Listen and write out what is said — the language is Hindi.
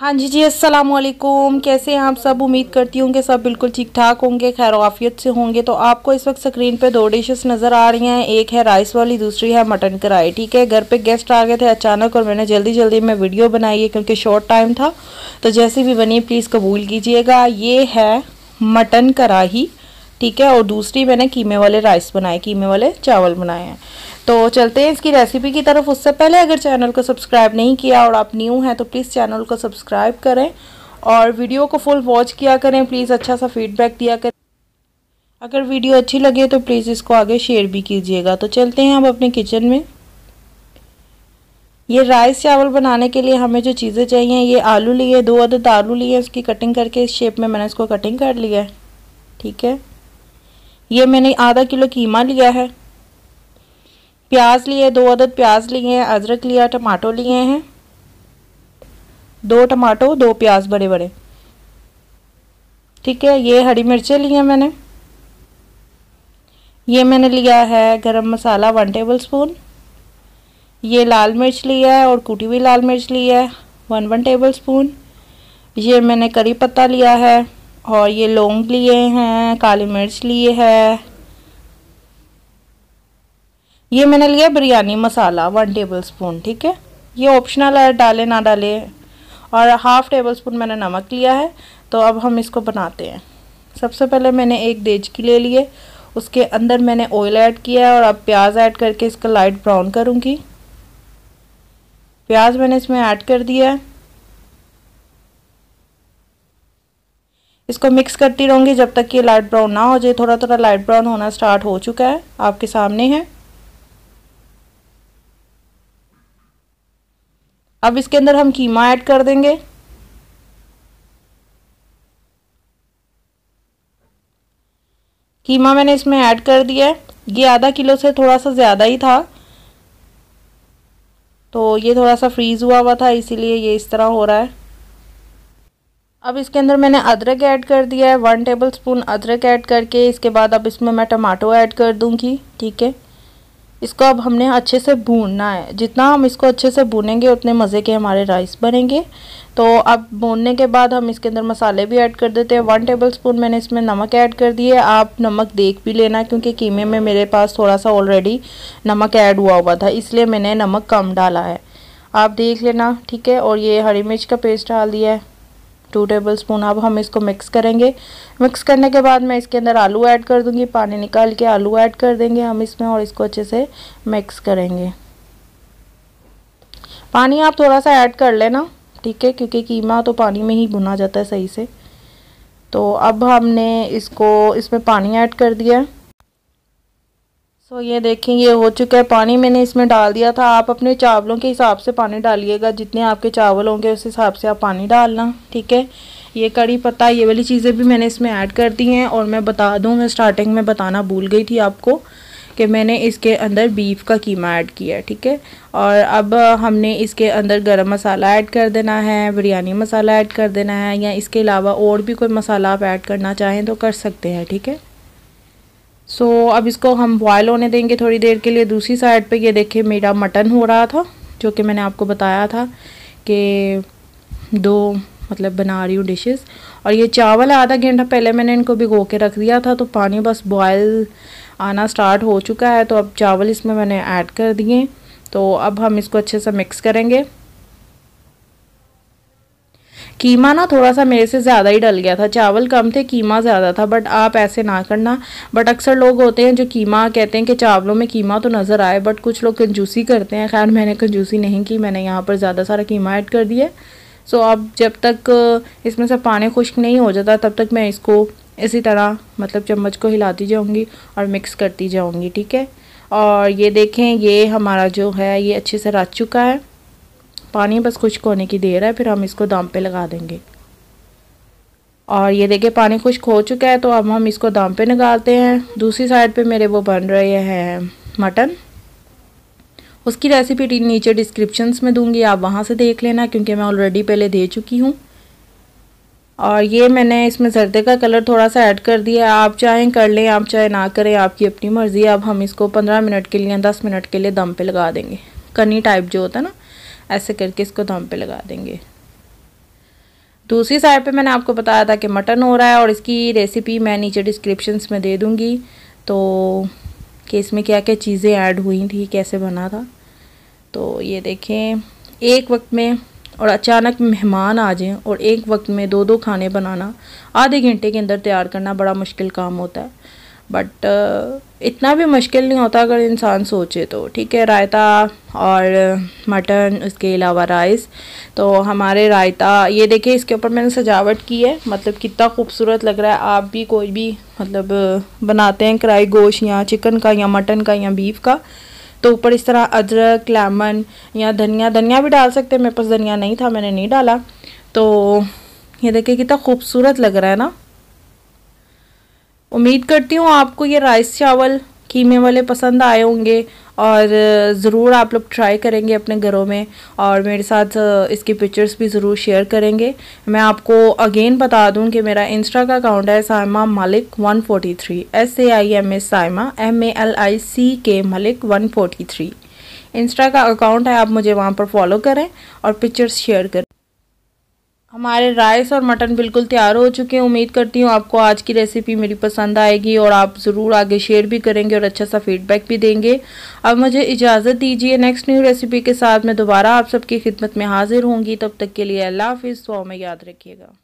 हाँ जी जी अस्सलाम वालेकुम कैसे हैं आप सब उम्मीद करती हूँ कि सब बिल्कुल ठीक ठाक होंगे खैरवाफियत से होंगे तो आपको इस वक्त स्क्रीन पे दो डिशेस नज़र आ रही हैं एक है राइस वाली दूसरी है मटन कढ़ाई ठीक है घर पे गेस्ट आ गए थे अचानक और मैंने जल्दी जल्दी में वीडियो बनाई है क्योंकि शॉर्ट टाइम था तो जैसे भी बनी प्लीज़ कबूल कीजिएगा ये है मटन कढ़ाही ठीक है और दूसरी मैंने कीमे वाले राइस बनाए कीमे वाले चावल बनाए हैं तो चलते हैं इसकी रेसिपी की तरफ उससे पहले अगर चैनल को सब्सक्राइब नहीं किया और आप न्यू हैं तो प्लीज़ चैनल को सब्सक्राइब करें और वीडियो को फुल वॉच किया करें प्लीज़ अच्छा सा फीडबैक दिया करें अगर वीडियो अच्छी लगे तो प्लीज़ इसको आगे शेयर भी कीजिएगा तो चलते हैं अब अपने किचन में ये राइस चावल बनाने के लिए हमें जो चीज़ें चाहिए ये आलू लिए दो अदद आलू लिए उसकी कटिंग करके इस शेप में मैंने इसको कटिंग कर लिया है ठीक है ये मैंने आधा किलो कीमा लिया है प्याज लिए दो अदद प्याज लिए हैं अदरक लिया टमाटो लिए हैं दो टमाटो दो प्याज बड़े बड़े ठीक है ये हरी मिर्चें ली हैं मैंने ये मैंने लिया है गरम मसाला वन टेबल स्पून ये लाल मिर्च लिया है और कूटी हुई लाल मिर्च ली है वन वन टेबल स्पून ये मैंने करी पत्ता लिया है और ये लौंग लिए हैं काली मिर्च लिए है ये मैंने लिया biryani masala one table spoon ठीक है ये ऑप्शनल है डाले ना डाले और हाफ़ टेबल स्पून मैंने नमक लिया है तो अब हम इसको बनाते हैं सबसे पहले मैंने एक देजकी ले लिए उसके अंदर मैंने ऑयल ऐड किया है और अब प्याज ऐड करके इसका लाइट ब्राउन करूँगी प्याज मैंने इसमें ऐड कर दिया है इसको मिक्स करती रहूँगी जब तक ये लाइट ब्राउन ना हो जाए थोड़ा थोड़ा लाइट ब्राउन होना स्टार्ट हो चुका है आपके सामने है अब इसके अंदर हम कीमा ऐड कर देंगे कीमा मैंने इसमें ऐड कर दिया है ये आधा किलो से थोड़ा सा ज़्यादा ही था तो ये थोड़ा सा फ्रीज़ हुआ हुआ था इसीलिए ये इस तरह हो रहा है अब इसके अंदर मैंने अदरक ऐड कर दिया है वन टेबल स्पून अदरक ऐड करके इसके बाद अब इसमें मैं टमाटो ऐड कर दूँगी ठीक है इसको अब हमने अच्छे से भूनना है जितना हम इसको अच्छे से भूनेंगे उतने मज़े के हमारे राइस बनेंगे तो अब भूनने के बाद हम इसके अंदर मसाले भी ऐड कर देते हैं वन टेबल स्पून मैंने इसमें नमक ऐड कर दिए आप नमक देख भी लेना क्योंकि कीमे में मेरे पास थोड़ा सा ऑलरेडी नमक ऐड हुआ हुआ था इसलिए मैंने नमक कम डाला है आप देख लेना ठीक है और ये हरी मिर्च का पेस्ट डाल दिया है टू टेबल स्पून अब हम इसको मिक्स करेंगे मिक्स करने के बाद मैं इसके अंदर आलू ऐड कर दूंगी पानी निकाल के आलू ऐड कर देंगे हम इसमें और इसको अच्छे से मिक्स करेंगे पानी आप थोड़ा सा ऐड कर लेना ठीक है क्योंकि कीमा तो पानी में ही भुना जाता है सही से तो अब हमने इसको इसमें पानी ऐड कर दिया है सो ये देखें ये हो चुका है पानी मैंने इसमें डाल दिया था आप अपने चावलों के हिसाब से पानी डालिएगा जितने आपके चावल होंगे उस हिसाब से आप पानी डालना ठीक है ये कड़ी पत्ता ये वाली चीज़ें भी मैंने इसमें ऐड कर दी हैं और मैं बता दूँ मैं स्टार्टिंग में बताना भूल गई थी आपको कि मैंने इसके अंदर बीफ का कीमा ऐड किया है ठीक है और अब हमने इसके अंदर गरम मसाला ऐड कर देना है बिरयानी मसाला ऐड कर देना है या इसके अलावा और भी कोई मसाला आप ऐड करना चाहें तो कर सकते हैं ठीक है सो so, अब इसको हम बॉयल होने देंगे थोड़ी देर के लिए दूसरी साइड पे ये देखिए मेरा मटन हो रहा था जो कि मैंने आपको बताया था कि दो मतलब बना रही हूँ डिशेस और ये चावल आधा घंटा पहले मैंने इनको भिगो के रख दिया था तो पानी बस बॉयल आना स्टार्ट हो चुका है तो अब चावल इसमें मैंने ऐड कर दिए तो अब हम इसको अच्छे से मिक्स करेंगे कीमा ना थोड़ा सा मेरे से ज़्यादा ही डल गया था चावल कम थे कीमा ज़्यादा था बट आप ऐसे ना करना बट अक्सर लोग होते हैं जो कीमा कहते हैं कि चावलों में कीमा तो नज़र आए बट कुछ लोग कंजूसी करते हैं खैर मैंने कंजूसी नहीं की मैंने यहाँ पर ज़्यादा सारा कीमा ऐड कर दिया सो अब जब तक इसमें से पानी खुश्क नहीं हो जाता तब तक मैं इसको इसी तरह मतलब चम्मच को हिलाती जाऊँगी और मिक्स करती जाऊँगी ठीक है और ये देखें ये हमारा जो है ये अच्छे से रच चुका है पानी बस खुश्क होने की देर है फिर हम इसको दाम पे लगा देंगे और ये देखिए पानी खुश्क हो चुका है तो अब हम इसको दाम पे लगाते हैं दूसरी साइड पे मेरे वो बन रहे हैं मटन उसकी रेसिपी नीचे डिस्क्रिप्शन में दूंगी आप वहाँ से देख लेना क्योंकि मैं ऑलरेडी पहले दे चुकी हूँ और ये मैंने इसमें जर्दे का कलर थोड़ा सा ऐड कर दिया आप चाहें कर लें आप चाहे ना करें आपकी अपनी मर्ज़ी अब हम इसको पंद्रह मिनट के लिए दस मिनट के लिए दम पे लगा देंगे कनी टाइप जो होता है ना ऐसे करके इसको दम तो पे लगा देंगे दूसरी साइड पे मैंने आपको बताया था कि मटन हो रहा है और इसकी रेसिपी मैं नीचे डिस्क्रिप्शन में दे दूँगी तो कि इसमें क्या क्या चीज़ें ऐड हुई थी कैसे बना था तो ये देखें एक वक्त में और अचानक मेहमान आ जाएं और एक वक्त में दो दो खाने बनाना आधे घंटे के अंदर तैयार करना बड़ा मुश्किल काम होता है बट इतना भी मुश्किल नहीं होता अगर इंसान सोचे तो ठीक है रायता और मटन उसके अलावा राइस तो हमारे रायता ये देखिए इसके ऊपर मैंने सजावट की है मतलब कितना खूबसूरत लग रहा है आप भी कोई भी मतलब बनाते हैं कढ़ाई गोश या चिकन का या मटन का या बीफ का तो ऊपर इस तरह अदरक लेमन या धनिया धनिया भी डाल सकते हैं मेरे पास धनिया नहीं था मैंने नहीं डाला तो ये देखिए कितना खूबसूरत लग रहा है ना उम्मीद करती हूँ आपको ये राइस चावल कीमे वाले पसंद आए होंगे और ज़रूर आप लोग ट्राई करेंगे अपने घरों में और मेरे साथ इसकी पिक्चर्स भी ज़रूर शेयर करेंगे मैं आपको अगेन बता दूं कि मेरा इंस्टा का अकाउंट है Saima Malik 143 S A I M A Saima M A L I C K Malik 143 Insta का अकाउंट है आप मुझे वहाँ पर फॉलो करें और पिक्चर्स शेयर करें हमारे राइस और मटन बिल्कुल तैयार हो चुके हैं उम्मीद करती हूँ आपको आज की रेसिपी मेरी पसंद आएगी और आप ज़रूर आगे शेयर भी करेंगे और अच्छा सा फीडबैक भी देंगे अब मुझे इजाज़त दीजिए नेक्स्ट न्यू रेसिपी के साथ मैं दोबारा आप सबकी खिदमत में हाजिर होंगी तब तक के लिए अल्लाह हाफिज़ तो में याद रखिएगा